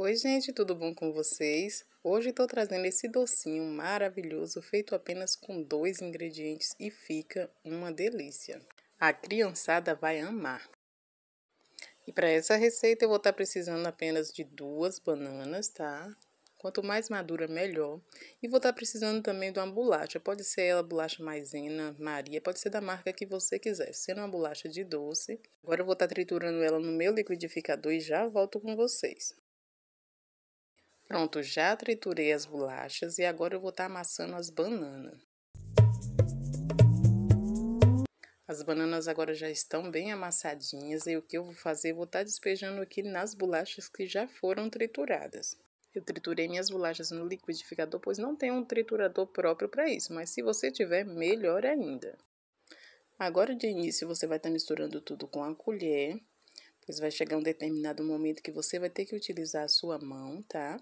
Oi, gente, tudo bom com vocês? Hoje estou trazendo esse docinho maravilhoso feito apenas com dois ingredientes e fica uma delícia. A criançada vai amar. E para essa receita eu vou estar tá precisando apenas de duas bananas, tá? Quanto mais madura, melhor. E vou estar tá precisando também de uma bolacha. Pode ser ela bolacha maisena, Maria, pode ser da marca que você quiser. Sendo uma bolacha de doce. Agora eu vou estar tá triturando ela no meu liquidificador e já volto com vocês. Pronto, já triturei as bolachas e agora eu vou estar tá amassando as bananas. As bananas agora já estão bem amassadinhas e o que eu vou fazer, vou estar tá despejando aqui nas bolachas que já foram trituradas. Eu triturei minhas bolachas no liquidificador, pois não tem um triturador próprio para isso, mas se você tiver, melhor ainda. Agora de início você vai estar tá misturando tudo com a colher, pois vai chegar um determinado momento que você vai ter que utilizar a sua mão, tá?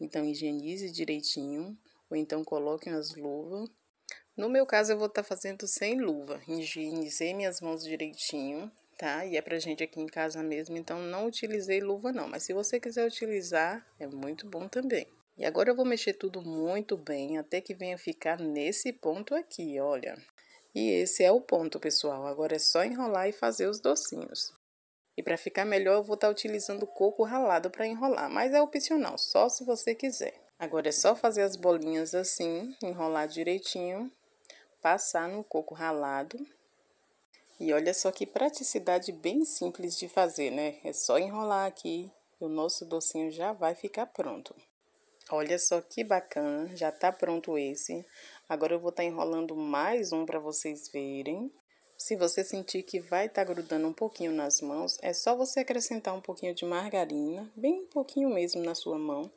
Então, higienize direitinho, ou então coloquem as luvas. No meu caso, eu vou estar tá fazendo sem luva. Higienizei minhas mãos direitinho, tá? E é pra gente aqui em casa mesmo, então não utilizei luva não. Mas se você quiser utilizar, é muito bom também. E agora eu vou mexer tudo muito bem, até que venha ficar nesse ponto aqui, olha. E esse é o ponto, pessoal. Agora é só enrolar e fazer os docinhos. E para ficar melhor, eu vou estar tá utilizando coco ralado para enrolar, mas é opcional, só se você quiser. Agora é só fazer as bolinhas assim, enrolar direitinho, passar no coco ralado. E olha só que praticidade bem simples de fazer, né? É só enrolar aqui e o nosso docinho já vai ficar pronto. Olha só que bacana, já tá pronto esse. Agora eu vou estar tá enrolando mais um para vocês verem. Se você sentir que vai estar tá grudando um pouquinho nas mãos, é só você acrescentar um pouquinho de margarina, bem um pouquinho mesmo na sua mão,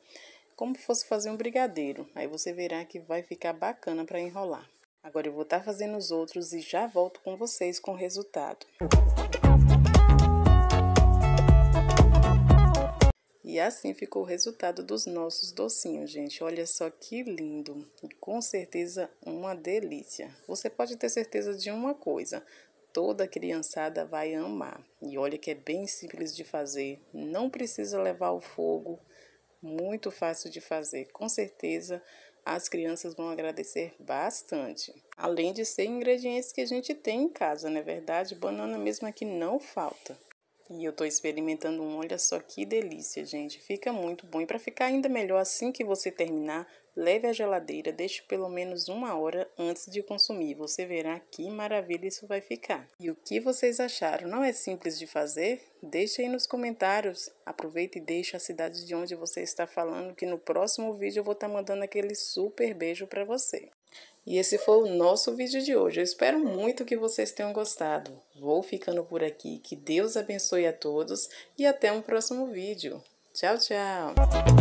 como fosse fazer um brigadeiro. Aí você verá que vai ficar bacana para enrolar. Agora eu vou estar tá fazendo os outros e já volto com vocês com o resultado. E assim ficou o resultado dos nossos docinhos, gente. Olha só que lindo. E com certeza uma delícia. Você pode ter certeza de uma coisa. Toda criançada vai amar. E olha que é bem simples de fazer. Não precisa levar ao fogo. Muito fácil de fazer. Com certeza as crianças vão agradecer bastante. Além de ser ingredientes que a gente tem em casa, não é verdade? Banana mesmo aqui é não falta. E eu tô experimentando um, olha só que delícia, gente. Fica muito bom. E para ficar ainda melhor assim que você terminar, leve à geladeira, deixe pelo menos uma hora antes de consumir. Você verá que maravilha isso vai ficar. E o que vocês acharam? Não é simples de fazer? Deixe aí nos comentários. Aproveita e deixe a cidade de onde você está falando, que no próximo vídeo eu vou estar tá mandando aquele super beijo para você. E esse foi o nosso vídeo de hoje. Eu espero muito que vocês tenham gostado. Vou ficando por aqui. Que Deus abençoe a todos e até um próximo vídeo. Tchau, tchau!